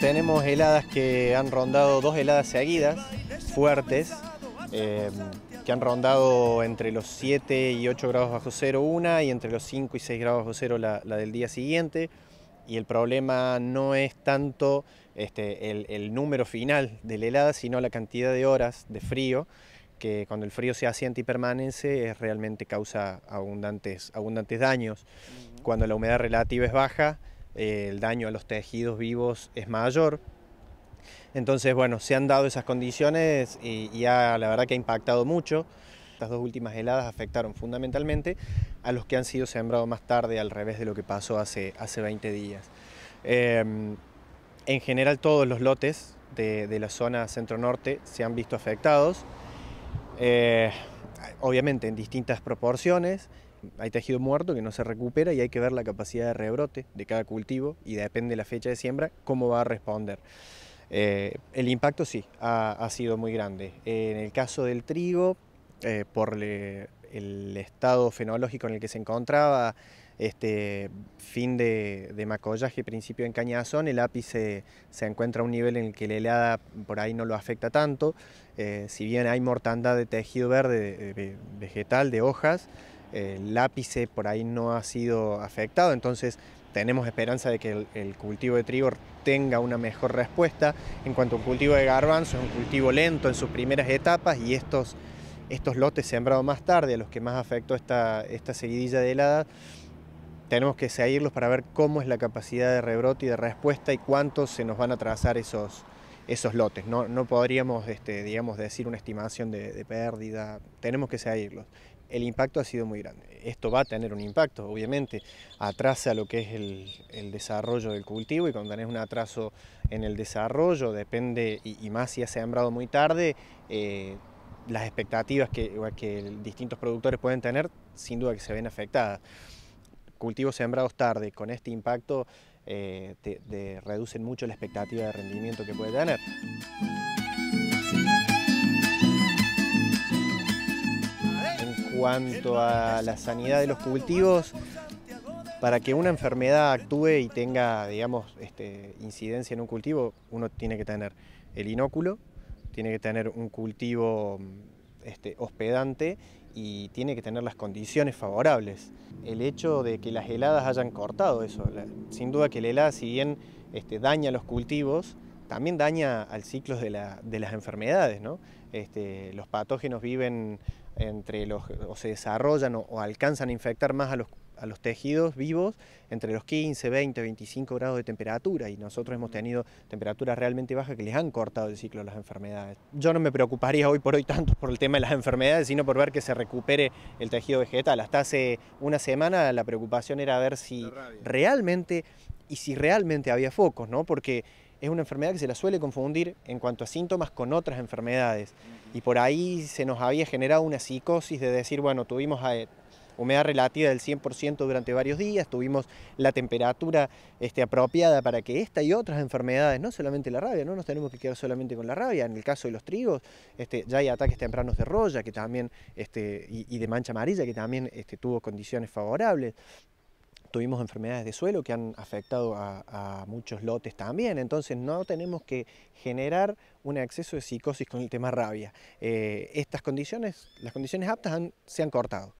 Tenemos heladas que han rondado, dos heladas seguidas, fuertes, eh, que han rondado entre los 7 y 8 grados bajo cero una y entre los 5 y 6 grados bajo cero la, del día siguiente. Y el problema no es tanto este, el, número final de la helada, sino la cantidad de horas de frío que cuando el frío se hace antipermanente es realmente causa abundantes, abundantes daños. Cuando la humedad relativa es baja, el daño a los tejidos vivos es mayor. Entonces, bueno, se han dado esas condiciones y, la verdad que ha impactado mucho. Estas dos últimas heladas afectaron fundamentalmente a los que han sido sembrados más tarde, al revés de lo que pasó hace, hace 20 días. Em, en general, todos los lotes de, la zona centro-norte se han visto afectados, eh, obviamente en distintas proporciones hay tejido muerto que no se recupera y hay que ver la capacidad de rebrote de cada cultivo y depende de la fecha de siembra cómo va a responder. Eh, el impacto sí, ha, sido muy grande. en el caso del trigo, eh, por el estado fenológico en el que se encontraba, este fin de, de macollaje, principio en cañazón, el ápice se, encuentra a un nivel en el que la helada por ahí no lo afecta tanto. Eh, si bien hay mortandad de tejido verde, vegetal, de hojas, el lápice por ahí no ha sido afectado, entonces tenemos esperanza de que el, cultivo de trigo tenga una mejor respuesta. En cuanto al cultivo de garbanzo, es un cultivo lento en sus primeras etapas y estos, estos lotes sembrados más tarde, a los que más afectó esta, esta seguidilla de helada, tenemos que seguirlos para ver cómo es la capacidad de rebrote y de respuesta y cuánto se nos van a trazar esos, esos lotes. No, no podríamos este, digamos, decir una estimación de, de pérdida, tenemos que seguirlos el impacto ha sido muy grande. Esto va a tener un impacto, obviamente, atrasa lo que es el, desarrollo del cultivo y cuando tenés un atraso en el desarrollo, depende, y, más si has sembrado muy tarde, eh, las expectativas que, distintos productores pueden tener, sin duda que se ven afectadas. Cultivos sembrados tarde, con este impacto, eh, te, reducen mucho la expectativa de rendimiento que puede tener. cuanto a la sanidad de los cultivos, para que una enfermedad actúe y tenga, digamos, este, incidencia en un cultivo, uno tiene que tener el inóculo, tiene que tener un cultivo este, hospedante y tiene que tener las condiciones favorables. El hecho de que las heladas hayan cortado eso, sin duda que la helada, si bien este, daña los cultivos, también daña al ciclo de, las enfermedades. ¿no? los patógenos viven entre los, o se desarrollan o, alcanzan a infectar más a los a los tejidos vivos entre los 15, 20, 25 grados de temperatura y nosotros hemos mm. tenido temperaturas realmente bajas que les han cortado el ciclo de las enfermedades. Yo no me preocuparía hoy por hoy tanto por el tema de las enfermedades, sino por ver que se recupere el tejido vegetal. Hasta hace una semana la preocupación era ver si realmente y si realmente había focos, ¿no? Porque es una enfermedad que se la suele confundir en cuanto a síntomas con otras enfermedades. Y por ahí se nos había generado una psicosis de decir, bueno, tuvimos eh, humedad relativa del 100% durante varios días, tuvimos la temperatura este, apropiada para que esta y otras enfermedades, no solamente la rabia, no nos tenemos que quedar solamente con la rabia, en el caso de los trigos este, ya hay ataques tempranos de roya que también, este, y, y, de mancha amarilla que también tuvo condiciones favorables tuvimos enfermedades de suelo que han afectado a, muchos lotes también, entonces no tenemos que generar un exceso de psicosis con el tema rabia. Eh, estas condiciones, las condiciones aptas se han cortado.